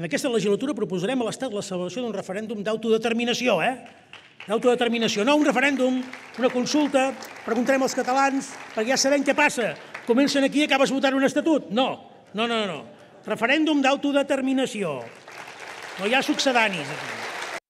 En aquesta legislatura proposarem a l'Estat la celebració d'un referèndum d'autodeterminació, eh? D'autodeterminació, no un referèndum, una consulta, preguntarem als catalans, perquè ja sabem què passa. Comencen aquí i acabes votant un estatut. No, no, no, no. Referèndum d'autodeterminació. No hi ha succedanis aquí.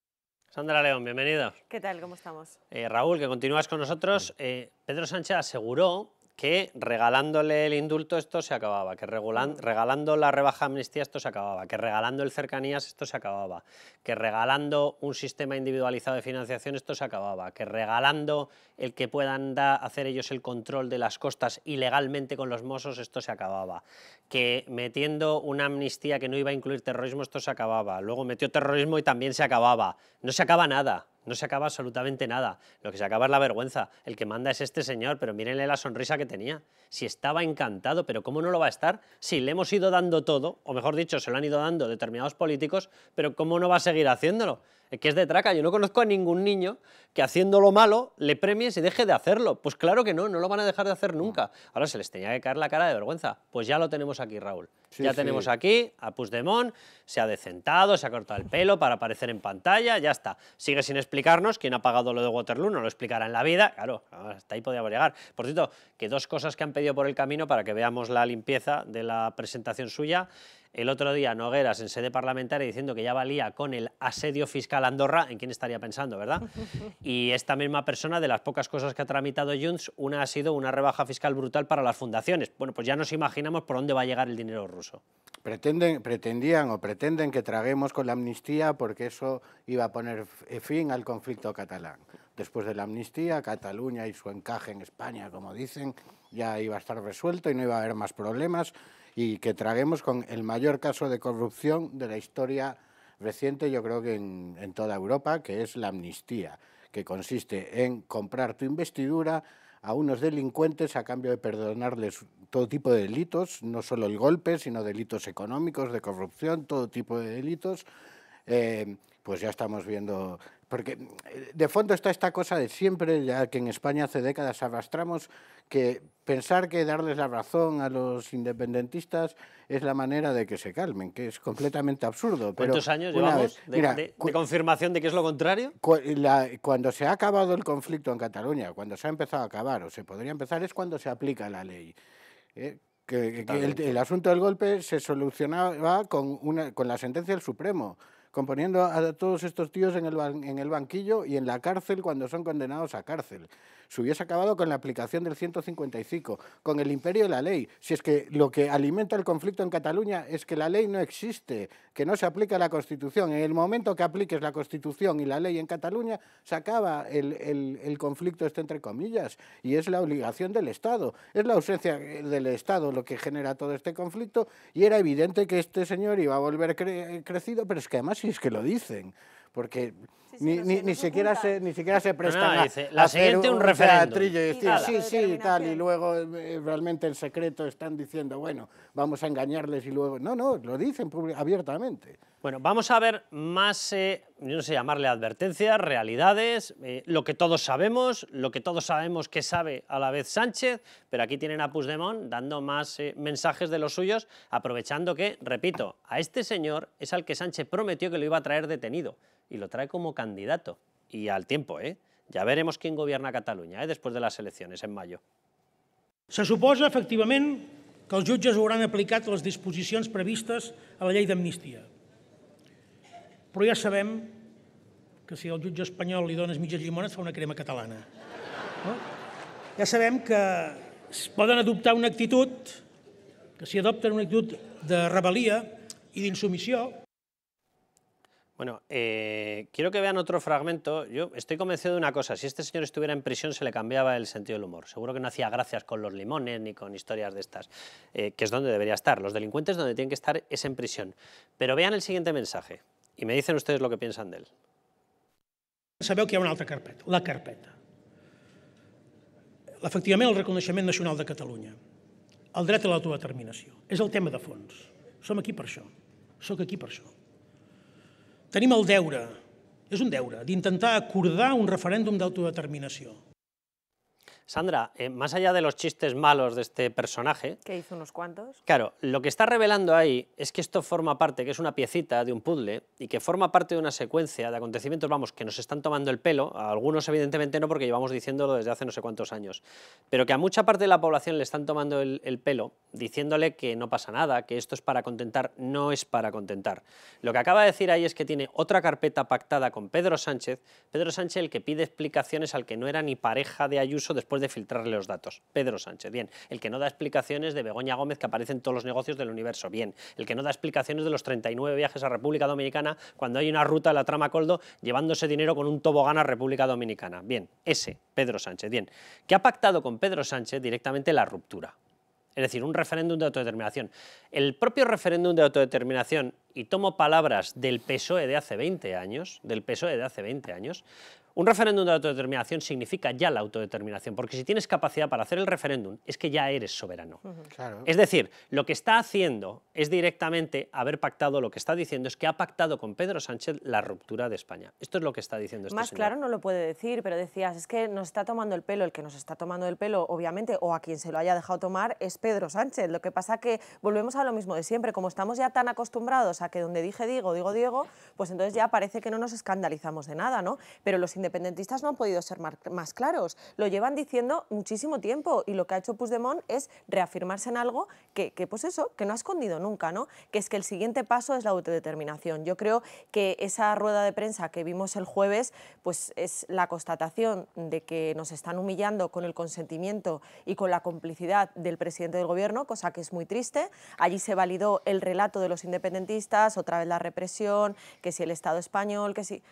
Sandra León, bienvenida. ¿Qué tal? ¿Cómo estamos? Eh, Raúl, que continúas con nosotros. Eh, Pedro Sánchez aseguró que regalándole el indulto esto se acababa, que mm. regalando la rebaja amnistía esto se acababa, que regalando el cercanías esto se acababa, que regalando un sistema individualizado de financiación esto se acababa, que regalando el que puedan hacer ellos el control de las costas ilegalmente con los mozos esto se acababa, que metiendo una amnistía que no iba a incluir terrorismo esto se acababa, luego metió terrorismo y también se acababa, no se acaba nada, no se acaba absolutamente nada. Lo que se acaba es la vergüenza. El que manda es este señor, pero mírenle la sonrisa que tenía. Si estaba encantado, pero ¿cómo no lo va a estar? Si le hemos ido dando todo, o mejor dicho, se lo han ido dando determinados políticos, pero ¿cómo no va a seguir haciéndolo? que es de traca. Yo no conozco a ningún niño que haciendo lo malo le premies y deje de hacerlo. Pues claro que no, no lo van a dejar de hacer nunca. Ahora se les tenía que caer la cara de vergüenza. Pues ya lo tenemos aquí, Raúl. ya tenemos aquí a Pusdemont, se ha decentado, se ha cortado el pelo para aparecer en pantalla, ya está. Sigue sin explicarnos quién ha pagado lo de Waterloo, no lo explicará en la vida. Claro, hasta ahí podríamos llegar. Por cierto, que dos cosas que han pedido por el camino para que veamos la limpieza de la presentación suya el otro día Nogueras en sede parlamentaria diciendo que ya valía con el asedio fiscal a Andorra, ¿en quién estaría pensando, verdad? Y esta misma persona, de las pocas cosas que ha tramitado Junts, una ha sido una rebaja fiscal brutal para las fundaciones. Bueno, pues ya nos imaginamos por dónde va a llegar el dinero ruso. Pretenden, pretendían o pretenden que traguemos con la amnistía porque eso iba a poner fin al conflicto catalán. Después de la amnistía, Cataluña y su encaje en España, como dicen, ya iba a estar resuelto y no iba a haber más problemas y que traguemos con el mayor caso de corrupción de la historia reciente, yo creo que en, toda Europa, que es la amnistía, que consiste en comprar tu investidura a unos delincuentes a cambio de perdonarles todo tipo de delitos, no solo el golpe, sino delitos económicos, de corrupción, todo tipo de delitos. Eh, pues ya estamos viendo, porque eh, de fondo está esta cosa de siempre, ya que en España hace décadas arrastramos, que pensar que darles la razón a los independentistas es la manera de que se calmen, que es completamente absurdo. ¿Cuántos años llevamos de, confirmación de que es lo contrario? cuando se ha acabado el conflicto en Cataluña, cuando se ha empezado a acabar o se podría empezar, es cuando se aplica la ley. ¿eh? Que, el, asunto del golpe se solucionaba con, una, con la sentencia del Supremo componiendo a todos estos tíos en el, en el banquillo y en la cárcel cuando son condenados a cárcel se hubiese acabado con la aplicación del 155, con el imperio de la ley. Si es que lo que alimenta el conflicto en Cataluña es que la ley no existe, que no se aplica la Constitución. En el momento que apliques la Constitución y la ley en Cataluña, se acaba el, conflicto este entre comillas y es la obligación del Estado. Es la ausencia eh, del Estado lo que genera todo este conflicto y era evidente que este señor iba a volver crecido, pero es que además si es que lo dicen, porque ni, siquiera se, ni siquiera se la siguiente un, referéndum. Y decir, sí, sí, tal, y luego eh, realmente en secreto están diciendo, bueno, vamos a engañarles y luego... No, no, lo dicen abiertamente. Bueno, vamos a ver más, eh, yo no sé llamarle advertencias, realidades, eh, lo que todos sabemos, lo que todos sabemos que sabe a la vez Sánchez, pero aquí tienen a Puigdemont dando más mensajes de los suyos, aprovechando que, repito, a este señor es al que Sánchez prometió que lo iba a traer detenido y lo trae como candidato y al tiempo, ¿eh? Ja veremos quién gobierna Catalunya eh, després de les eleccions en mayo. Se suposa, efectivament, que els jutges hauran aplicat les disposicions previstes a la llei d'amnistia. Però ja sabem que si el jutge espanyol li dones mitja llimones fa una crema catalana. No? Ja sabem que es poden adoptar una actitud, que si adopten una actitud de rebel·lia i d'insumissió, Bueno, eh, quiero que vean otro fragmento. Yo estoy convencido de una cosa, si este señor estuviera en prisión se le cambiaba el sentido del humor. Seguro que no hacía gracias con los limones ni con historias de estas, eh, que es donde debería estar. Los delincuentes donde tienen que estar es en prisión. Pero vean el siguiente mensaje y me dicen ustedes lo que piensan de él. Sabeu que hi ha una altra carpeta, la carpeta. Efectivament, el reconeixement nacional de Catalunya, el dret a l'autodeterminació. És el tema de fons. Som aquí per això. Soc aquí per això tenim el deure, és un deure, d'intentar acordar un referèndum d'autodeterminació. Sandra, eh, más allá de los chistes malos de este personaje... Que hizo unos cuantos. Claro, lo que está revelando ahí es que esto forma parte, que es una piecita de un puzzle y que forma parte de una secuencia de acontecimientos, vamos, que nos están tomando el pelo, a algunos evidentemente no porque llevamos diciéndolo desde hace no sé cuántos años, pero que a mucha parte de la población le están tomando el, el pelo diciéndole que no pasa nada, que esto es para contentar, no es para contentar. Lo que acaba de decir ahí es que tiene otra carpeta pactada con Pedro Sánchez, Pedro Sánchez el que pide explicaciones al que no era ni pareja de Ayuso después de filtrarle los datos. Pedro Sánchez, bien. El que no da explicaciones de Begoña Gómez, que aparece en todos los negocios del universo, bien. El que no da explicaciones de los 39 viajes a República Dominicana cuando hay una ruta a la trama Coldo llevándose dinero con un tobogán a República Dominicana, bien. Ese, Pedro Sánchez, bien. Que ha pactado con Pedro Sánchez directamente la ruptura. Es decir, un referéndum de autodeterminación. El propio referéndum de autodeterminación, y tomo palabras del PSOE de hace 20 años, del PSOE de hace 20 años, un referéndum de autodeterminación significa ya la autodeterminación, porque si tienes capacidad para hacer el referéndum, es que ya eres soberano. claro. Es decir, lo que está haciendo es directamente haber pactado, lo que está diciendo es que ha pactado con Pedro Sánchez la ruptura de España. Esto es lo que está diciendo este Más claro no lo puede decir, pero decías, es que nos está tomando el pelo, el que nos está tomando el pelo, obviamente, o a quien se lo haya dejado tomar, es Pedro Sánchez. Lo que pasa que volvemos a lo mismo de siempre, como estamos ya tan acostumbrados a que donde dije Diego digo Diego, pues entonces ya parece que no nos escandalizamos de nada, ¿no? Pero los independentistas no han podido ser más claros. Lo llevan diciendo muchísimo tiempo y lo que ha hecho Puigdemont es reafirmarse en algo que, pues eso, que no ha escondido nunca, ¿no? Que es que el siguiente paso es la autodeterminación. Yo creo que esa rueda de prensa que vimos el jueves, pues es la constatación de que nos están humillando con el consentimiento y con la complicidad del presidente del gobierno, cosa que es muy triste. Allí se validó el relato de los independentistas, otra vez la represión, que si el Estado español, que si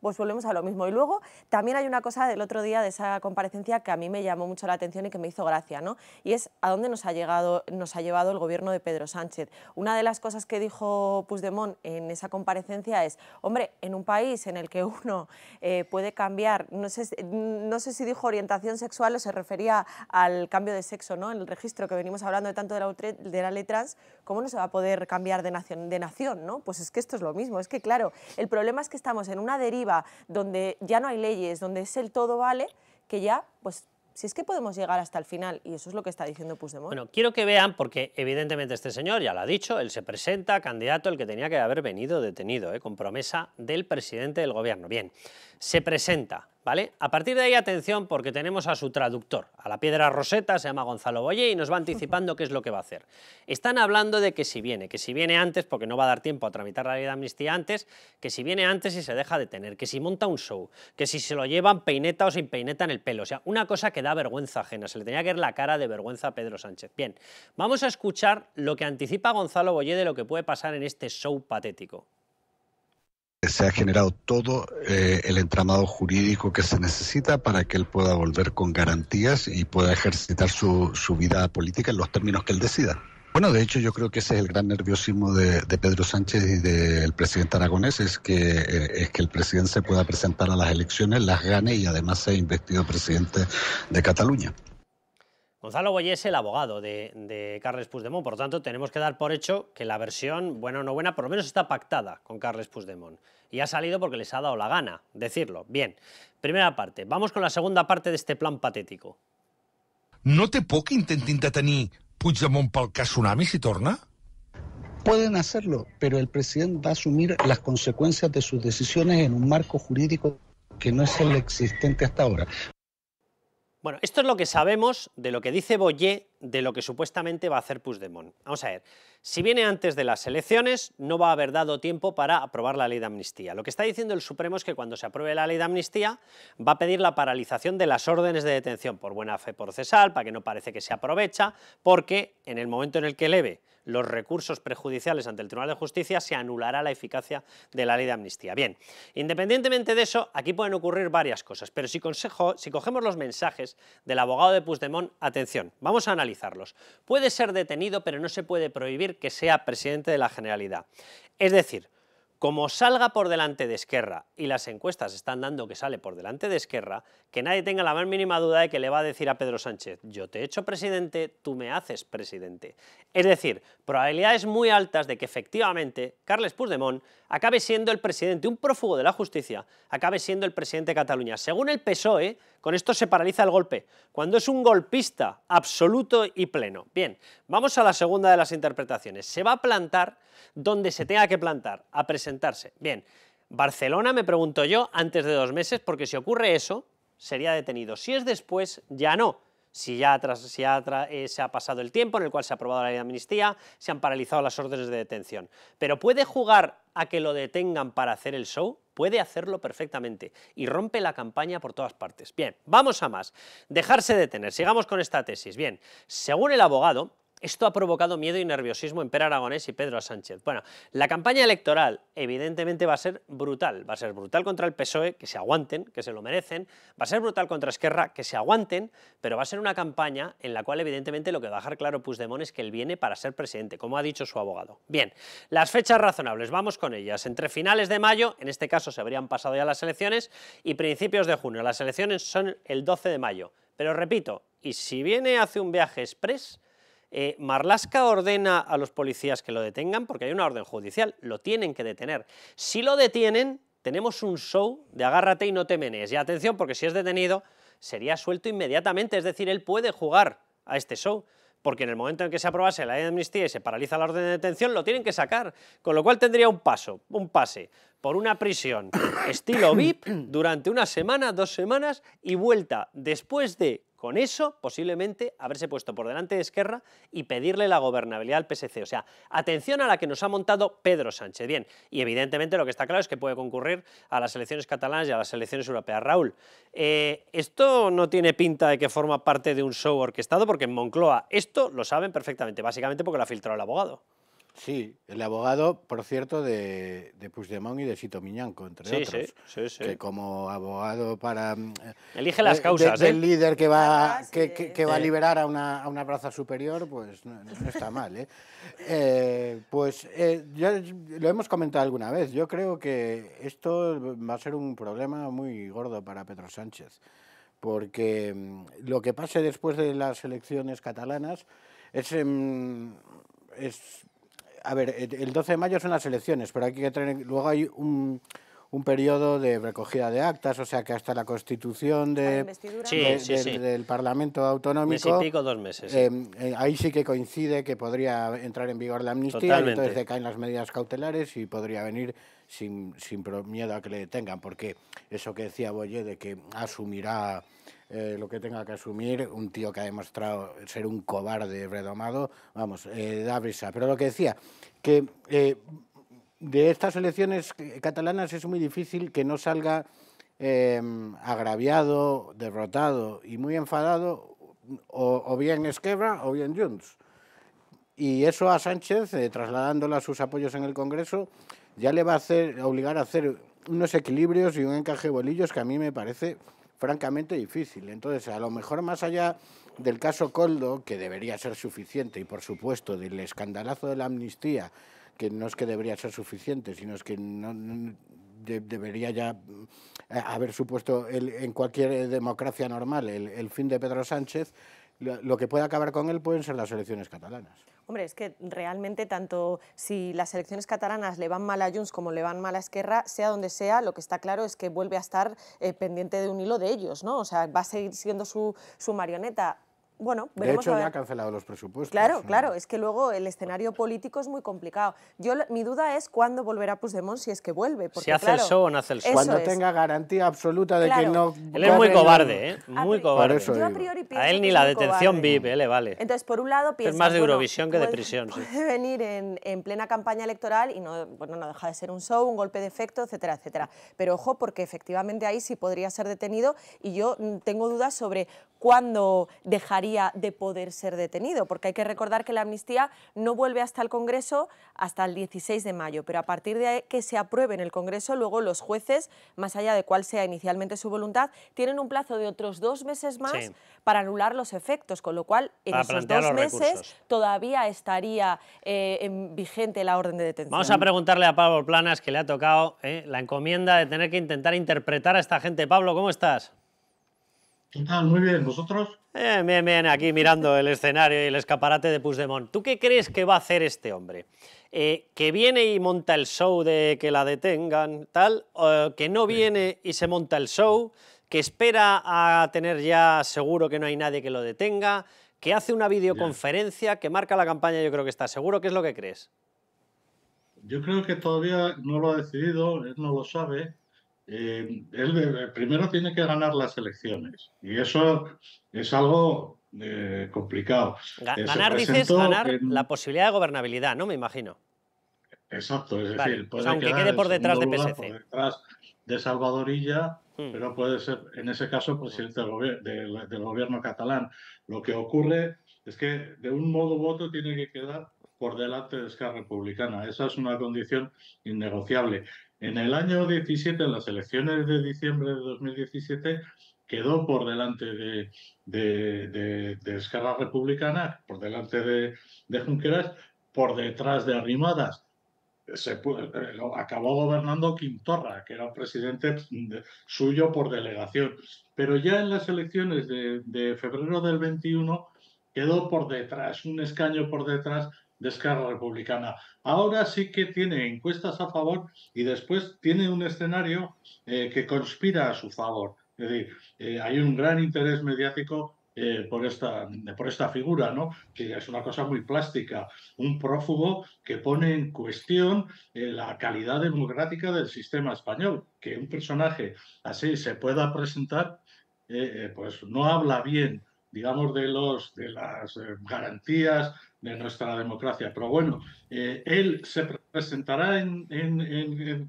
pues volvemos a lo mismo. Y luego también hay una cosa del otro día de esa comparecencia que a mí me llamó mucho la atención y que me hizo gracia, ¿no? Y es a dónde nos ha, llegado, nos ha llevado el gobierno de Pedro Sánchez. Una de las cosas que dijo Puigdemont en esa comparecencia es, hombre, en un país en el que uno eh, puede cambiar, no sé, no sé si dijo orientación sexual o se refería al cambio de sexo, ¿no? En el registro que venimos hablando de tanto de la, de ley trans, ¿cómo no se va a poder cambiar de nación, de nación, ¿no? Pues es que esto es lo mismo, es que claro, el problema es que estamos en una deriva donde ya no hay leyes, donde es el todo vale, que ya, pues si es que podemos llegar hasta el final, y eso es lo que está diciendo Puigdemont. Bueno, quiero que vean, porque evidentemente este señor, ya lo ha dicho, él se presenta candidato, el que tenía que haber venido detenido, ¿eh? con promesa del presidente del gobierno. Bien, se presenta, a partir de ahí, atención, porque tenemos a su traductor, a la piedra roseta, se llama Gonzalo Boye, y nos va anticipando qué es lo que va a hacer. Están hablando de que si viene, que si viene antes, porque no va a dar tiempo a tramitar la ley de amnistía antes, que si viene antes y se deja de tener, que si monta un show, que si se lo llevan peineta o sin peineta en el pelo, o sea, una cosa que da vergüenza ajena, se le tenía que ver la cara de vergüenza a Pedro Sánchez. Bien, vamos a escuchar lo que anticipa Gonzalo Boye de lo que puede pasar en este show patético se ha generado todo eh, el entramado jurídico que se necesita para que él pueda volver con garantías y pueda ejercitar su, su vida política en los términos que él decida. Bueno, de hecho yo creo que ese es el gran nerviosismo de, Pedro Sánchez y del presidente aragonés, es que, eh, es que el presidente se pueda presentar a las elecciones, las gane y además sea investido presidente de Cataluña. Gonzalo es el abogado de, Carles Puigdemont, por lo tanto tenemos que dar por hecho que la versión, buena o no buena, por lo menos está pactada con Carles Puigdemont. Y ha salido porque les ha dado la gana decirlo. Bien, primera parte. Vamos con la segunda parte de este plan patético. ¿No te puedo que intenten Puigdemont para el Tsunami si torna? Pueden hacerlo, pero el presidente va a asumir las consecuencias de sus decisiones en un marco jurídico que no es el existente hasta ahora. Bueno, esto es lo que sabemos de lo que dice Boyer de lo que supuestamente va a hacer Puigdemont. Vamos a ver, si viene antes de las elecciones, no va a haber dado tiempo para aprobar la ley de amnistía. Lo que está diciendo el Supremo es que cuando se apruebe la ley de amnistía, va a pedir la paralización de las órdenes de detención por buena fe procesal, para que no parece que se aprovecha, porque en el momento en el que eleve los recursos prejudiciales ante el Tribunal de Justicia, se anulará la eficacia de la ley de amnistía. Bien, independientemente de eso, aquí pueden ocurrir varias cosas, pero si, consejo, si cogemos los mensajes del abogado de Puigdemont, atención, vamos a Puede ser detenido, pero no se puede prohibir que sea presidente de la Generalidad. Es decir, como salga por delante de Esquerra, y las encuestas están dando que sale por delante de Esquerra, que nadie tenga la más mínima duda de que le va a decir a Pedro Sánchez, yo te he hecho presidente, tú me haces presidente. Es decir, probabilidades muy altas de que efectivamente Carles Puigdemont acabe siendo el presidente, un prófugo de la justicia, acabe siendo el presidente de Cataluña. Según el PSOE, con esto se paraliza el golpe, cuando es un golpista absoluto y pleno. Bien, vamos a la segunda de las interpretaciones. Se va a plantar donde se tenga que plantar, a presidente presentarse. Bien, Barcelona, me pregunto yo, antes de dos meses, porque si ocurre eso, sería detenido. Si es después, ya no. Si ya, eh, se ha pasado el tiempo en el cual se ha aprobado la ley de amnistía, se han paralizado las órdenes de detención. Pero puede jugar a que lo detengan para hacer el show, puede hacerlo perfectamente y rompe la campaña por todas partes. Bien, vamos a más. Dejarse detener, sigamos con esta tesis. Bien, según el abogado, esto ha provocado miedo y nerviosismo en Per Aragonés y Pedro Sánchez. Bueno, la campaña electoral evidentemente va a ser brutal. Va a ser brutal contra el PSOE, que se aguanten, que se lo merecen. Va a ser brutal contra Esquerra, que se aguanten, pero va a ser una campaña en la cual evidentemente lo que va a dejar claro Puigdemont es que él viene para ser presidente, como ha dicho su abogado. Bien, las fechas razonables, vamos con ellas. Entre finales de mayo, en este caso se habrían pasado ya las elecciones, y principios de junio. Las elecciones son el 12 de mayo. Pero repito, y si viene hace un viaje express, eh, Marlasca ordena a los policías que lo detengan porque hay una orden judicial, lo tienen que detener. Si lo detienen, tenemos un show de agárrate y no te menes. Y atención, porque si es detenido, sería suelto inmediatamente, es decir, él puede jugar a este show porque en el momento en que se aprobase la ley de amnistía y se paraliza la orden de detención, lo tienen que sacar, con lo cual tendría un paso, un pase, por una prisión estilo VIP durante una semana, dos semanas y vuelta después de con eso, posiblemente, haberse puesto por delante de Esquerra y pedirle la gobernabilidad al PSC. O sea, atención a la que nos ha montado Pedro Sánchez. Bien, y evidentemente lo que está claro es que puede concurrir a las elecciones catalanas y a las elecciones europeas. Raúl, eh, esto no tiene pinta de que forma parte de un show orquestado, porque en Moncloa esto lo saben perfectamente, básicamente porque lo ha filtrado el abogado. Sí, el abogado, por cierto, de, de Puigdemont y de Sito Miñanco, entre otros. Sí, sí, que como abogado para... Mm, Elige las eh, causas, El ¿eh? líder que va, que, va a liberar a una, plaza superior, pues no, está mal, ¿eh? pues ya lo hemos comentado alguna vez. Yo creo que esto va a ser un problema muy gordo para Pedro Sánchez. Porque mm, lo que pase después de las elecciones catalanas es... Mm, es a ver, el 12 de mayo son las elecciones, pero hay que luego hay un, periodo de recogida de actas, o sea que hasta la constitución de, del Parlamento Autonómico... dos meses. Eh, eh, ahí sí que coincide que podría entrar en vigor la amnistía, entonces decaen las medidas cautelares y podría venir sin, sin miedo a que le detengan, porque eso que decía Boye de que asumirá eh, lo que tenga que asumir un tío que ha demostrado ser un cobarde redomado, vamos, eh, da brisa. Pero lo que decía, que eh, de estas elecciones catalanas es muy difícil que no salga em, agraviado, derrotado y muy enfadado o, bien Esquerra o bien Junts. Y eso a Sánchez, trasladándola a sus apoyos en el Congreso, ya le va a hacer, obligar a hacer unos equilibrios y un encaje bolillos que a mí me parece francamente difícil. Entonces, a lo mejor más allá del caso Coldo, que debería ser suficiente, y por supuesto del escandalazo de la amnistía, que no es que debería ser suficiente, sino es que no, debería ya eh, haber supuesto en cualquier democracia normal el, fin de Pedro Sánchez, lo que puede acabar con él pueden ser las elecciones catalanas. Hombre, es que realmente tanto si las elecciones catalanas le van mal a Junts como le van mal a Esquerra, sea donde sea, lo que está claro es que vuelve a estar eh, pendiente de un hilo de ellos, ¿no? O sea, va a seguir siendo su, su marioneta. De hecho, ya ha cancelado los presupuestos. Claro, claro, es que luego el escenario político es muy complicado. Yo, mi duda es cuándo volverá Puigdemont, si es que vuelve. si hace el show o no hace el show. Cuando tenga garantía absoluta de que no... Él es muy cobarde, ¿eh? Muy cobarde. a, él ni la detención vive vale. Entonces, por un lado piensa... Es más de Eurovisión que de prisión. Puede, venir en, plena campaña electoral y no, no deja de ser un show, un golpe de efecto, etcétera, etcétera. Pero ojo, porque efectivamente ahí sí podría ser detenido y yo mm, tengo dudas sobre cuándo dejaría de poder ser detenido, porque hay que recordar que la amnistía no vuelve hasta el Congreso hasta el 16 de mayo, pero a partir de que se apruebe en el Congreso, luego los jueces, más allá de cuál sea inicialmente su voluntad, tienen un plazo de otros dos meses más para anular los efectos, con lo cual en esos dos meses todavía estaría eh, en vigente la orden de detención. Vamos a preguntarle a Pablo Planas, que le ha tocado eh, la encomienda de tener que intentar interpretar a esta gente. Pablo, ¿cómo estás? ¿Qué ah, tal? Muy bien, ¿vosotros? Eh, bien, bien, aquí mirando el escenario y el escaparate de Puigdemont. ¿Tú qué crees que va a hacer este hombre? Eh, ¿Que viene y monta el show de que la detengan, tal? ¿Que no viene y se monta el show? ¿Que espera a tener ya seguro que no hay nadie que lo detenga? ¿Que hace una videoconferencia? ¿Que marca la campaña? Yo creo que está seguro. ¿Qué es lo que crees? Yo creo que todavía no lo ha decidido, él no lo sabe eh, eh, primero tiene que ganar las elecciones y eso es algo eh, complicado. Ganar, dices, ganar la posibilidad de gobernabilidad, ¿no? Me imagino. Exacto, es decir, pues aunque quede por detrás de PSC. de Salvadorilla, hmm. pero puede ser, en ese caso, presidente del, gobierno catalán. Lo que ocurre es que de un modo u otro tiene que quedar por delante de Esquerra Republicana. Esa es una condición innegociable. En el año 17, en las elecciones de diciembre de 2017, quedó por delante de, de, Republicana, por delante de, Junqueras, por detrás de Arrimadas. Se, eh, acabó gobernando Quintorra, que era presidente suyo por delegación. Pero ya en las elecciones de, de febrero del 21 quedó por detrás, un escaño por detrás descarga Republicana. Ahora sí que tiene encuestas a favor y después tiene un escenario eh, que conspira a su favor. Es decir, eh, hay un gran interés mediático eh, por, esta, por esta figura, ¿no? que es una cosa muy plástica, un prófugo que pone en cuestión la calidad democrática del sistema español. Que un personaje así se pueda presentar, pues no habla bien, digamos, de, los, de las garantías de nuestra democracia. Pero bueno, eh, él se presentará en, en, en, en,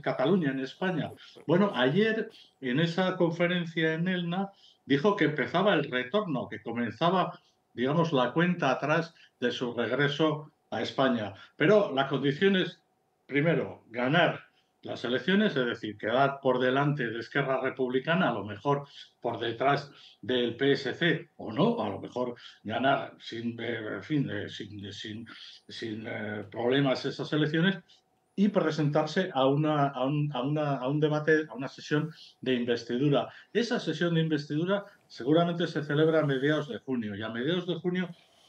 Cataluña, en España. Bueno, ayer en esa conferencia en Elna dijo que empezaba el retorno, que comenzaba, digamos, la cuenta atrás de su regreso a España. Pero la condición es, primero, ganar las elecciones, es decir, quedar por delante de Esquerra Republicana, a lo mejor por detrás del PSC o no, a lo mejor ganar sin, eh, fin, eh, eh, sin, sin, problemas esas elecciones y presentarse a, una, un, a, una, a un debate, a una sesión de investidura. Esa sesión de investidura seguramente se celebra a mediados de junio y a mediados de junio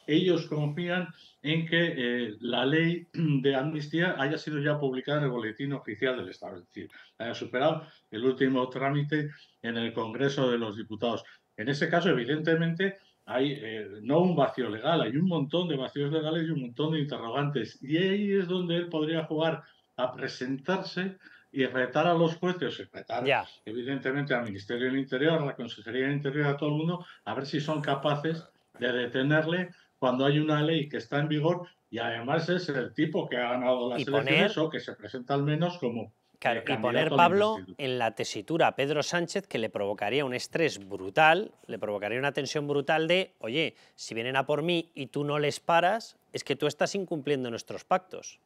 ellos confían en que eh, la ley de amnistía haya sido ya publicada en el boletín oficial del Estado, es decir, haya superado el último trámite en el Congreso de los Diputados. En ese caso, evidentemente, hay eh, no un vacío legal, hay un montón de vacíos legales y un montón de interrogantes. Y ahí es donde él podría jugar a presentarse y retar a los jueces, retar evidentemente al Ministerio del Interior, a la Consejería del Interior, a todo el mundo, a ver si son capaces de detenerle cuando hay una ley que está en vigor y además es el tipo que ha ganado las elecciones o que se presenta al menos como Claro, y poner Pablo en la tesitura a Pedro Sánchez que le provocaría un estrés brutal, le provocaría una tensión brutal de, oye, si vienen a por mí y tú no les paras, es que tú estás incumpliendo nuestros pactos.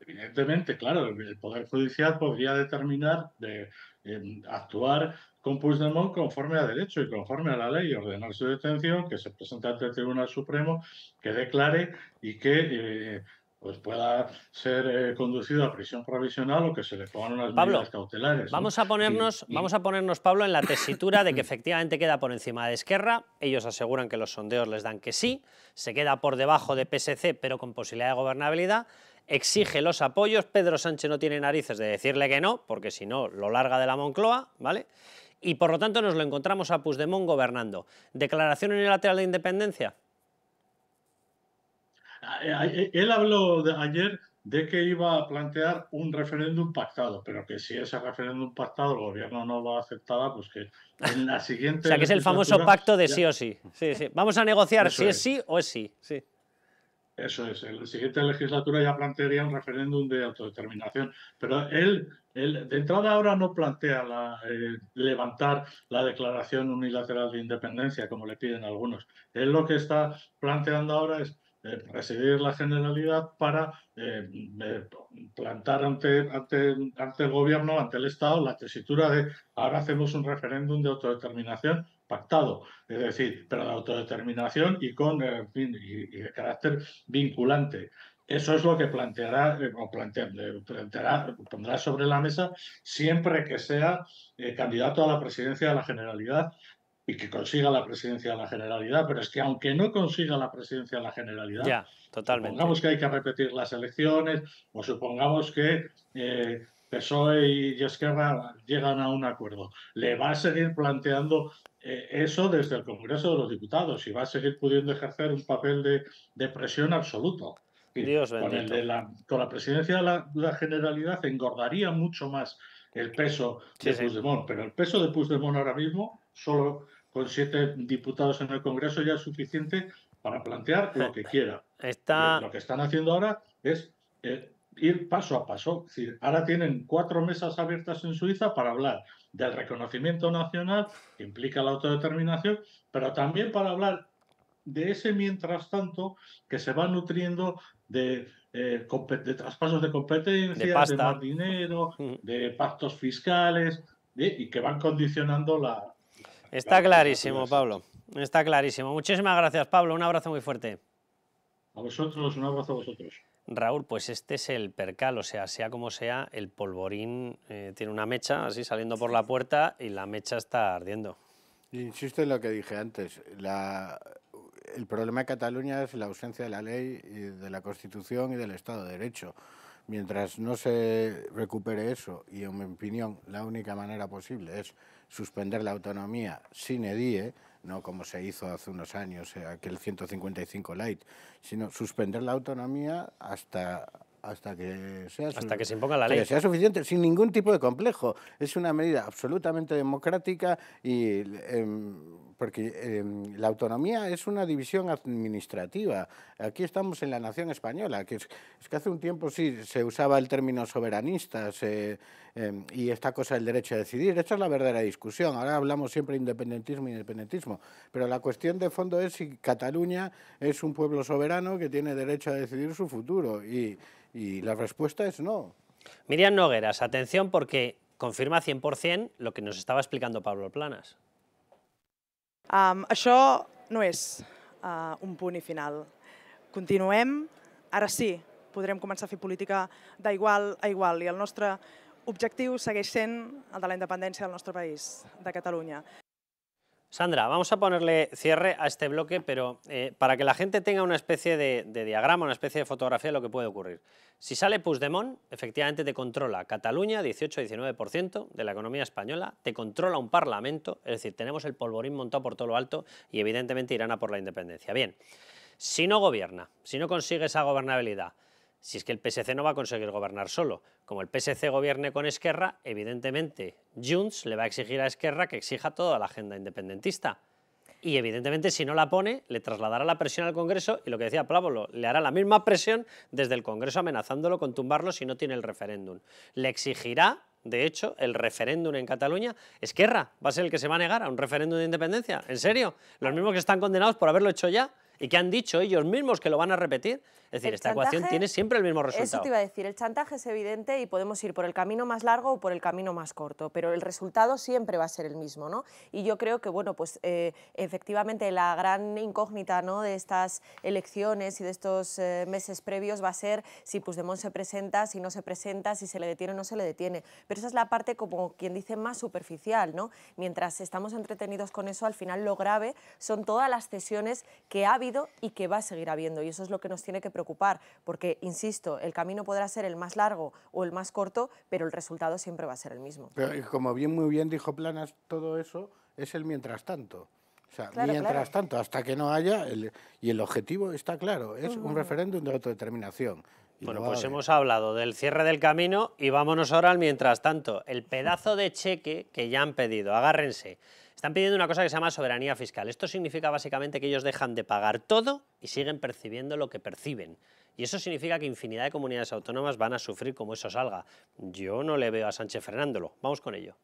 Evidentemente, claro, el Poder Judicial podría determinar de, actuar con Puigdemont conforme a derecho y conforme a la ley ordenar su detención, que se presente ante el Tribunal Supremo, que declare y que eh, pues pueda ser eh, conducido a prisión provisional o que se le pongan unas medidas cautelares. Vamos, a ponernos, vamos a ponernos, Pablo, en la tesitura de que efectivamente queda por encima de Esquerra. Ellos aseguran que los sondeos les dan que sí, se queda por debajo de PSC, pero con posibilidad de gobernabilidad exige los apoyos, Pedro Sánchez no tiene narices de decirle que no, porque si no lo larga de la Moncloa, ¿vale? Y por lo tanto nos lo encontramos a Puigdemont gobernando. ¿Declaración unilateral de independencia? Él habló ayer de que iba a plantear un referéndum pactado, pero que si ese referéndum pactado el gobierno no lo aceptaba, pues que en la siguiente... o sea, que es el famoso pacto de sí o sí. sí, sí. Vamos a negociar si es. sí o es sí. sí. Eso es, en la siguiente legislatura ya plantearía un referéndum de autodeterminación, pero él, de entrada ahora no plantea la, eh, levantar la declaración unilateral de independencia, como le piden algunos. Él lo que está planteando ahora es eh, presidir la generalidad para eh, plantar ante, ante, ante, el gobierno, ante el Estado, la tesitura de ahora hacemos un referéndum de autodeterminación pactado, es decir, pero de autodeterminación y con eh, fin, carácter vinculante. Eso es lo que planteará, eh, o pondrá sobre la mesa siempre que sea eh, candidato a la presidencia de la Generalidad y que consiga la presidencia de la Generalidad, pero es que aunque no consiga la presidencia de la Generalidad, ya, totalmente. supongamos que hay que repetir las elecciones o supongamos que PSOE y Esquerra llegan a un acuerdo. Le va a seguir planteando eh, eso desde el Congreso de los Diputados y va a seguir pudiendo ejercer un papel de, presión absoluto. Dios con, la, con, la, presidencia de la, Generalidad engordaría mucho más el peso de sí. pero el peso de Puigdemont ahora mismo, solo con siete diputados en el Congreso, ya es suficiente para plantear lo que eh, quiera. Lo que están haciendo ahora es eh, ir paso a paso. decir, ahora tienen cuatro mesas abiertas en Suiza para hablar del reconocimiento nacional, que implica la autodeterminación, pero también para hablar de ese mientras tanto que se va nutriendo de, eh, traspasos de competencias, de, más dinero, de pactos fiscales, y que van condicionando la... Está clarísimo, Pablo. Está clarísimo. Muchísimas gracias, Pablo. Un abrazo muy fuerte. A vosotros, un abrazo a vosotros. Raúl, pues este es el percal, o sea, sea como sea, el polvorín eh, tiene una mecha así saliendo por la puerta y la mecha está ardiendo. Insisto en lo que dije antes, el problema de Cataluña es la ausencia de la ley, de la Constitución y del Estado de Derecho. Mientras no se recupere eso, y en mi opinión la única manera posible es suspender la autonomía sin edie, no como se hizo hace unos años, eh, aquel 155 Light, sino suspender la autonomía hasta, hasta que sea hasta que se la ley sea suficiente sin ningún tipo de complejo es una medida absolutamente democrática y em, porque em, la autonomía es una división administrativa. Aquí estamos en la nación española, que es, que hace un tiempo sí se usaba el término soberanista em, y esta cosa del derecho a decidir. Esta es la verdadera discusión. Ahora hablamos siempre de independentismo, independentismo. Pero la cuestión de fondo es si Cataluña es un pueblo soberano que tiene derecho a decidir su futuro. Y, y la respuesta es no. Miriam Nogueras, atención porque confirma 100% lo que nos estaba explicando Pablo Planas. Um, això no és uh, un punt i final. Continuem, ara sí, podrem començar a fer política d'igual a igual i el nostre objectiu segueix sent el de la independència del nostre país, de Catalunya. Sandra, vamos a ponerle cierre a este bloque, pero eh, para que la gente tenga una especie de, de, diagrama, una especie de fotografía de lo que puede ocurrir. Si sale Puigdemont, efectivamente te controla Cataluña, 18-19% de la economía española, te controla un parlamento, es decir, tenemos el polvorín montado por todo lo alto y evidentemente irán a por la independencia. Bien, si no gobierna, si no consigue esa gobernabilidad, si es que el PSC no va a conseguir gobernar solo. Como el PSC gobierne con Esquerra, evidentemente Junts le va a exigir a Esquerra que exija toda la agenda independentista. Y evidentemente si no la pone, le trasladará la presión al Congreso y lo que decía Plávolo, le hará la misma presión desde el Congreso amenazándolo con tumbarlo si no tiene el referéndum. Le exigirá de hecho, el referéndum en Cataluña, Esquerra va a ser el que se va a negar a un referéndum de independencia. ¿En serio? Los mismos que están condenados por haberlo hecho ya y que han dicho ellos mismos que lo van a repetir. Es decir, esta ecuación tiene siempre el mismo resultado. Eso te iba a decir, el chantaje es evidente y podemos ir por el camino más largo o por el camino más corto, pero el resultado siempre va a ser el mismo, ¿no? Y yo creo que, bueno, pues eh, efectivamente la gran incógnita, ¿no?, de estas elecciones y de estos eh, meses previos va a ser si Puigdemont se presenta, si no se presenta, si se le detiene o no se le detiene. Pero esa es la parte, como quien dice, más superficial, ¿no? Mientras estamos entretenidos con eso, al final lo grave son todas las cesiones que ha habido y que va a seguir habiendo. Y eso es lo que nos tiene que preocupar, porque, insisto, el camino podrá ser el más largo o el más corto, pero el resultado siempre va a ser el mismo. y como bien, muy bien dijo Planas, todo eso es el mientras tanto. O sea, mientras tanto, hasta que no haya, y el objetivo está claro, es un mm. referéndum de autodeterminación. Bueno, pues hemos hablado del cierre del camino y vámonos ahora al mientras tanto. El pedazo de cheque que ya han pedido, agárrense, están pidiendo una cosa que se llama soberanía fiscal. Esto significa básicamente que ellos dejan de pagar todo y siguen percibiendo lo que perciben. Y eso significa que infinidad de comunidades autónomas van a sufrir como eso salga. Yo no le veo a Sánchez frenándolo. Vamos con ello.